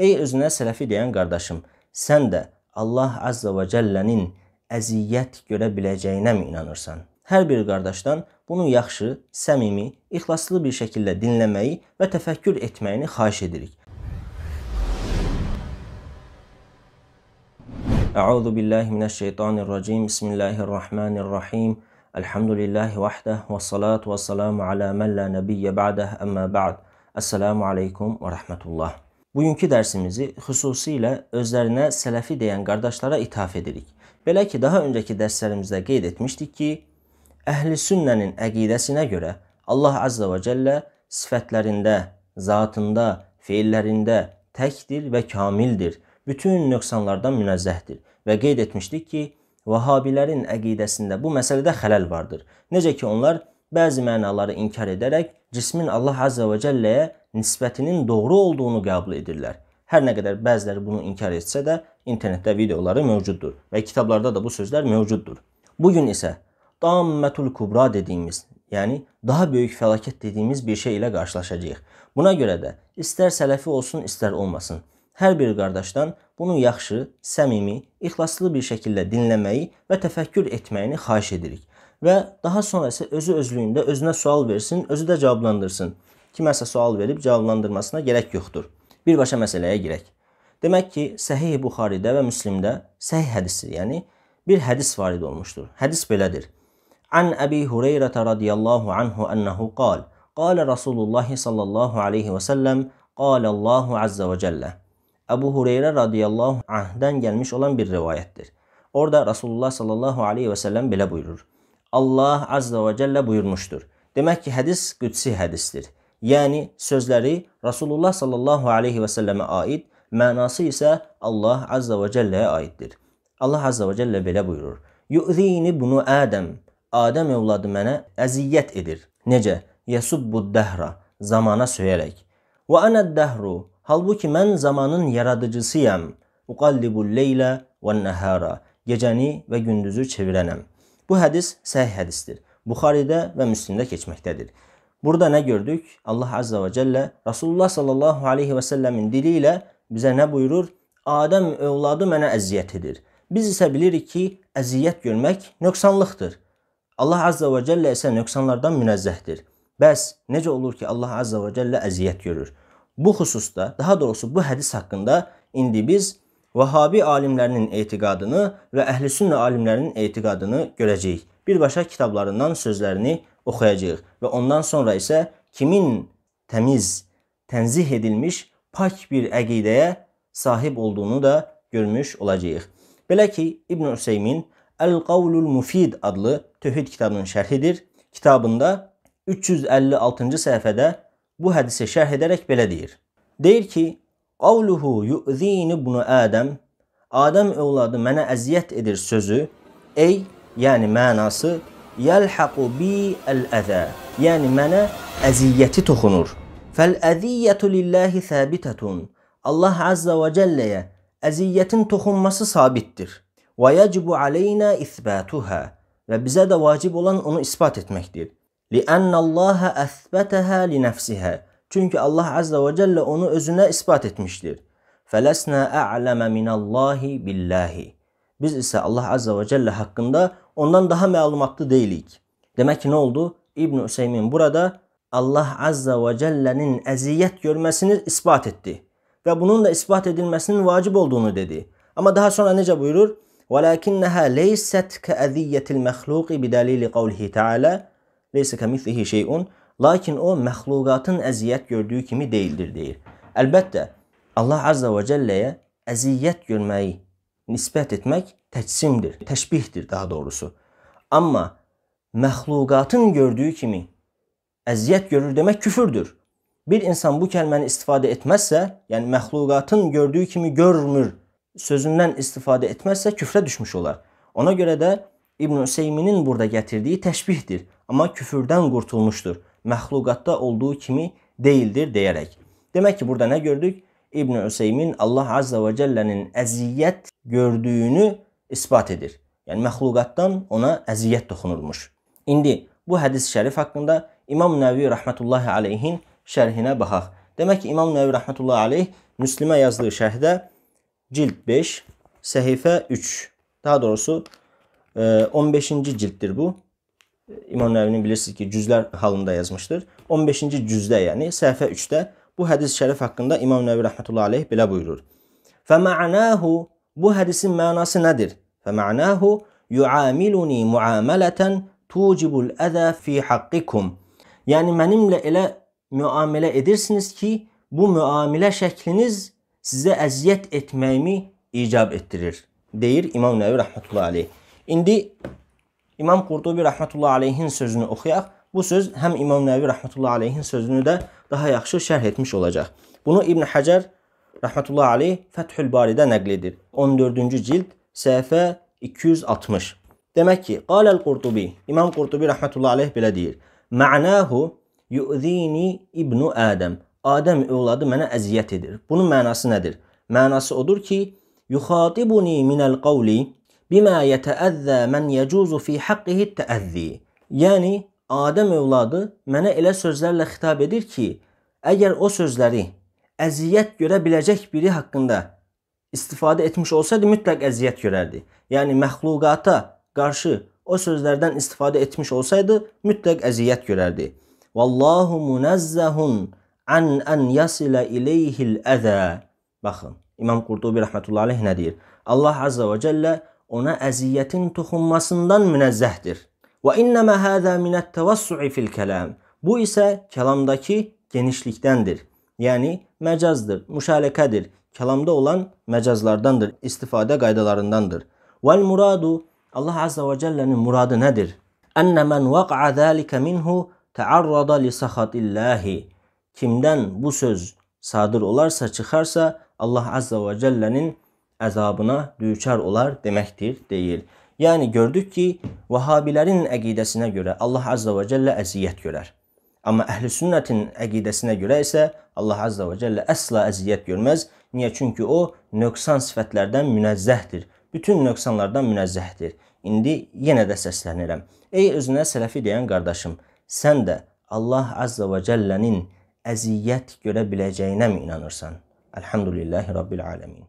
Ey özünə sələfi deyən qardaşım, sən də Allah Azza və Cəllənin əziyyət görə biləcəyinə mi inanırsan? Hər bir qardaşdan bunu yaxşı, səmimi, ixlaslı bir şəkildə dinləməyi və təfəkkür etməyini xahiş edirik. Əuzu billahi minəşşeytanirracim. Bismillahirrahmanirrahim. Elhamdülillahi vahdə və salatu və salam ala man la nabiyyə ba'də. Amma ba'd. Assalamu alaykum və rahmetullah. Bugünkü dərsimizi xüsusilə özlərinə sələfi deyən qardaşlara ithaf edirik. Belə ki, daha öncəki dərslərimizdə qeyd etmişdik ki, əhli sünnənin əqidəsinə görə Allah Azza və Cəllə sifətlərində, zatında, feillərində təkdir və kamildir. Bütün nöqsanlardan münezzəhdir və qeyd etmişdik ki, Vahabilərin əqidəsində bu məsələdə xələl vardır. Necə ki onlar bəzi mənaları inkar edərək cismin Allah Azza və Cəlləyə nisbətinin doğru olduğunu qəbul edirlər. Hər nə qədər bəziləri bunu inkar etsə də, internetdə videoları mövcuddur və kitablarda da bu sözlər mövcuddur. Bu gün isə dammətul kubra dediyimiz, yəni daha böyük fəlakət dediyimiz bir şey ilə qarşılaşacağıq. Buna görə də istər sələfi olsun, istər olmasın, hər bir qardaşdan bunu yaxşı, səmimi, ixlaslı bir şəkildə dinləməyi və təfəkkür etməyini xahiş edirik və daha sonra isə özü özlüyündə özünə sual versin, özü də cavablandırsın kiməsə sual verib cavablandırmasına gərək yoxdur. Birbaşa məsələyə girək. Demək ki, Səhih Buxaridə və Müslimdə səhih hədisi, yəni bir hədis varid olmuşdur. Hədis belədir. An Əbi Hüreyrə radiyallahu anhu ennehu qal: Qala Rasulullah sallallahu alayhi və sallam: Qala Allahu azza və cəllə. Əbu Hüreyrə radiyallahu anhdan gəlmiş olan bir rivayətdir. Orada Rasulullah sallallahu alayhi və sallam belə buyurur: Allah azza və cəllə buyurmuşdur. Demək ki, hədis qüdsi hədisdir. Yəni sözləri Rasulullah sallallahu alayhi və səlləmə aid, mənası isə Allah azza və celləyə aiddir. Allah azza və cellə belə buyurur: "Yu'zini bunu Adəm, Adəm övladı mənə əziyyət edir." Necə? Yasubbu dəhra, zamana söyərək. "Və ana dəhru" Halbuki mən zamanın yaradıcısıyam. Uqallibul leylə və nəhara. Gecəni və gündüzü çevirənəm. Bu hədis səhih hədisdir. Buxaridə və Müslimdə keçməkdədir. Burada nə gördük? Allah Azza və Cəllə Rasulullah sallallahu aleyhi və səlləmin dili ilə bizə nə buyurur? Adəm övladı mənə əziyyət edir. Biz isə bilirik ki, əziyyət görmək nöqsanlıqdır. Allah Azza və Cəllə isə nöqsanlardan münezzəhdir. Bəs necə olur ki, Allah Azza və Cəllə əziyyət görür? Bu xüsusda, daha doğrusu bu hədis haqqında indi biz Vahabi alimlərinin etiqadını və əhlüsünnə alimlərinin etiqadını görəcəyik. Birbaşa kitablarından sözlərini oxuyacağıq və ondan sonra isə kimin təmiz, tənzih edilmiş, pak bir əqidəyə sahib olduğunu da görmüş olacağıq. Belə ki, İbn Üseymin El-Qavlul Mufid adlı tövhid kitabının şərhidir. Kitabında 356-cı səhifədə bu hədisi şərh edərək belə deyir. Deyir ki, Qavluhu yu'zini bunu Ədəm, Adəm övladı mənə əziyyət edir sözü, ey, yəni mənası yəlhaqu bi əl-əzə. Yəni mənə əziyyəti toxunur. Fəl-əziyyətu lillahi səbitatun. Allah azza və celləyə əziyyətin toxunması sabitdir. Və yəcibu aleynə isbatuha. Və bizə də vacib olan onu isbat etməkdir. Li'annallaha əsbətəhə li nəfsihə. Çünki Allah azza və cellə onu özünə isbat etmişdir. Fələsnə a'ləmə minallahi billahi. Biz isə Allah Azza və Cəllə haqqında ondan daha məlumatlı deyilik. Demək ki, nə oldu? İbn Üseymin burada Allah Azza və Cəllənin əziyyət görməsini isbat etdi və bunun da isbat edilməsinin vacib olduğunu dedi. Amma daha sonra necə buyurur? وَلَكِنَّهَا لَيْسَتْ كَأَذِيَّةِ الْمَخْلُوقِ بِدَلِيلِ قَوْلِهِ تَعَالَى لَيْسَ كَمِثْلِهِ شَيْءٌ Lakin o məxluqatın əziyyət gördüyü kimi deyildir deyir. Əlbəttə Allah Azza və Cəlləyə əziyyət görməyi nisbət etmək təcsimdir, təşbihdir daha doğrusu. Amma məxluqatın gördüyü kimi əziyyət görür demək küfürdür. Bir insan bu kəlməni istifadə etməzsə, yəni məxluqatın gördüyü kimi görmür sözündən istifadə etməzsə küfrə düşmüş olar. Ona görə də İbn Üseyminin burada gətirdiyi təşbihdir, amma küfrdən qurtulmuşdur. Məxluqatda olduğu kimi deyildir deyərək. Demək ki, burada nə gördük? İbn Üseymin Allah Azza və Cellə'nin əziyyət gördüyünü isbat edir. Yəni məxluqatdan ona əziyyət toxunurmuş. İndi bu hədis-i şərif haqqında İmam Nəvvi rəhmətullahi aleyhin şərhinə baxaq. Demək ki, İmam Nəvvi rəhmətullahi aleyh Müslimə yazdığı şərhdə cild 5, səhifə 3. Daha doğrusu 15-ci e, cilddir bu. İmam Nəvvinin bilirsiniz ki, cüzlər halında yazmışdır. 15-ci cüzdə, yəni səhifə 3-də bu hədis-i şərif haqqında İmam Nəvvi rəhmətullahi aleyh belə buyurur. فَمَعْنَاهُ Bu hədisin mənası nədir? Fəmənahu yuamiluni muamalatan tucibul əza fi haqqikum. Yəni mənimlə elə müamilə edirsiniz ki, bu müamilə şəkliniz sizə əziyyət etməyimi icab etdirir, deyir İmam Nəvvi rəhmətullah aleyh. İndi İmam Qurtubi rəhmətullah aleyhin sözünü oxuyaq. Bu söz həm İmam Nəvvi rəhmətullah aleyhin sözünü də daha yaxşı şərh etmiş olacaq. Bunu İbn Həcər rəhmətullah aleyh Fəthül Baridə nəql edir. 14-cü cild, səhifə 260. Demək ki, qaləl Qurtubi, İmam Qurtubi rəhmətullah aleyh belə deyir. Mə'nahu yu'zini ibnu Ədəm. Adəm övladı mənə əziyyət edir. Bunun mənası nədir? Mənası odur ki, yuxatibuni minəl qavli bimə yətəəzzə mən yəcuzu fi haqqihi təəzzi. Yəni, Adəm övladı mənə elə sözlərlə xitab edir ki, əgər o sözləri əziyyət görə biləcək biri haqqında istifadə etmiş olsaydı mütləq əziyyət görərdi. Yəni məxluqata qarşı o sözlərdən istifadə etmiş olsaydı mütləq əziyyət görərdi. Vallahu munazzahun an an yasila ileyhil əza. Baxın, İmam Qurtubi rəhmetullahi aleyh nə deyir? Allah azza və cəllə ona əziyyətin toxunmasından münezzəhdir. Və innəmə həzə minət təvəssu'i fil kəlam. Bu isə kəlamdakı genişlikdəndir yəni məcazdır, müşaləkədir, kəlamda olan məcazlardandır, istifadə qaydalarındandır. Vəl muradu Allah Azza və Cəllənin muradı nədir? Ənə mən vəqə zəlikə minhu təarrada li səxatillahi. Kimdən bu söz sadır olarsa, çıxarsa, Allah Azza və Cəllənin əzabına düçar olar deməkdir, deyil. Yəni gördük ki, Vahabilərin əqidəsinə görə Allah Azza və Cəllə əziyyət görər. Amma əhlüsünnətin əqidəsinə görə isə Allah Azza və Cəllə əsla əziyyət görməz. Niyə? Çünki o nöqsan sifətlərdən münezzəhdir. Bütün nöqsanlardan münezzəhdir. İndi yenə də səslənirəm. Ey özünə sələfi deyən qardaşım, sən də Allah Azza və Cəllənin əziyyət görə biləcəyinə mi inanırsan? Elhamdülillahi Rabbil Aləmin.